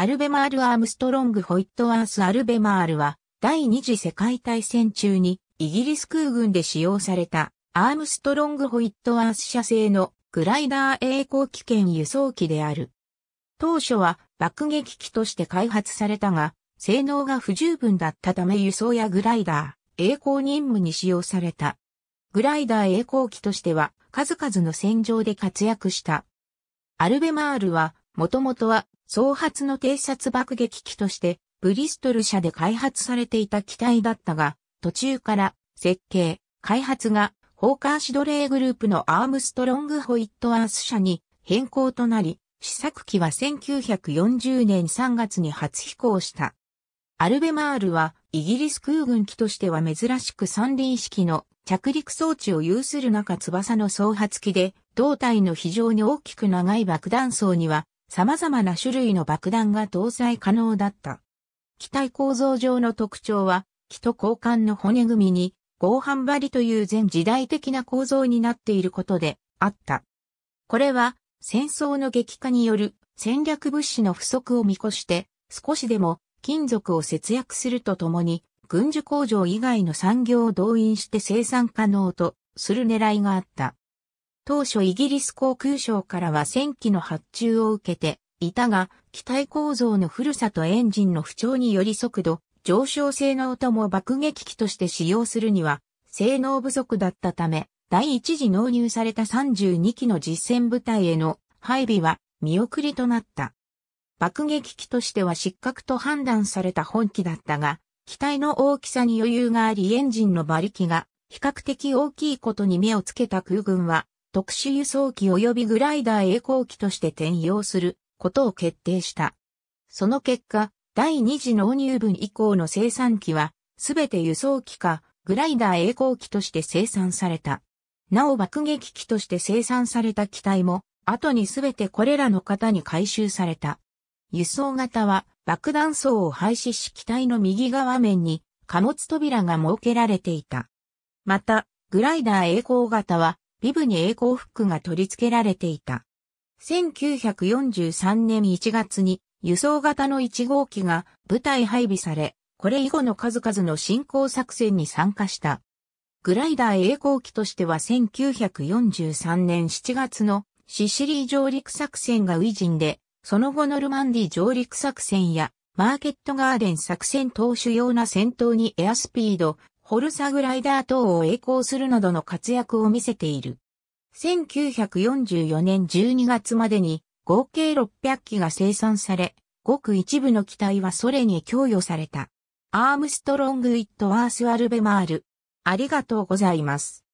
アルベマール・アームストロング・ホイットワース・アルベマールは、第二次世界大戦中に、イギリス空軍で使用された、アームストロング・ホイットワース社製の、グライダー栄光機圏輸送機である。当初は、爆撃機として開発されたが、性能が不十分だったため輸送やグライダー、栄光任務に使用された。グライダー栄光機としては、数々の戦場で活躍した。アルベマールは、もともとは、総発の偵察爆撃機として、ブリストル社で開発されていた機体だったが、途中から設計、開発がホーカーシドレーグループのアームストロングホイットアース社に変更となり、試作機は1940年3月に初飛行した。アルベマールはイギリス空軍機としては珍しく三輪式の着陸装置を有する中翼の総発機で、胴体の非常に大きく長い爆弾層には様々な種類の爆弾が搭載可能だった。機体構造上の特徴は、木と交換の骨組みに、合板張りという全時代的な構造になっていることであった。これは、戦争の激化による戦略物資の不足を見越して、少しでも金属を節約するとともに、軍需工場以外の産業を動員して生産可能とする狙いがあった。当初イギリス航空省からは戦機の発注を受けていたが、機体構造の古さとエンジンの不調により速度、上昇性能とも爆撃機として使用するには、性能不足だったため、第一次納入された32機の実戦部隊への配備は見送りとなった。爆撃機としては失格と判断された本機だったが、機体の大きさに余裕がありエンジンの馬力が比較的大きいことに目をつけた空軍は、特殊輸送機及びグライダー栄光機として転用することを決定した。その結果、第2次納入分以降の生産機は、すべて輸送機か、グライダー栄光機として生産された。なお爆撃機として生産された機体も、後にすべてこれらの型に回収された。輸送型は爆弾層を廃止し機体の右側面に貨物扉が設けられていた。また、グライダー栄光型はビブに栄光フックが取り付けられていた。1943年1月に輸送型の1号機が部隊配備され、これ以後の数々の進行作戦に参加した。グライダー栄光機としては1943年7月のシシリー上陸作戦がウィジンで、その後ノルマンディ上陸作戦やマーケットガーデン作戦等主要な戦闘にエアスピード、ホルサグライダー等を栄光するなどの活躍を見せている。1944年12月までに合計600機が生産され、ごく一部の機体はソ連に供与された。アームストロング・イット・ワース・アルベマール。ありがとうございます。